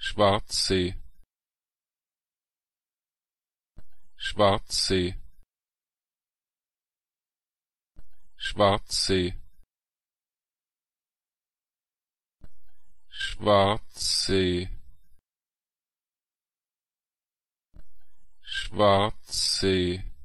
Schwarzsee Schwarzsee Schwarzsee Schwarzsee Schwarzsee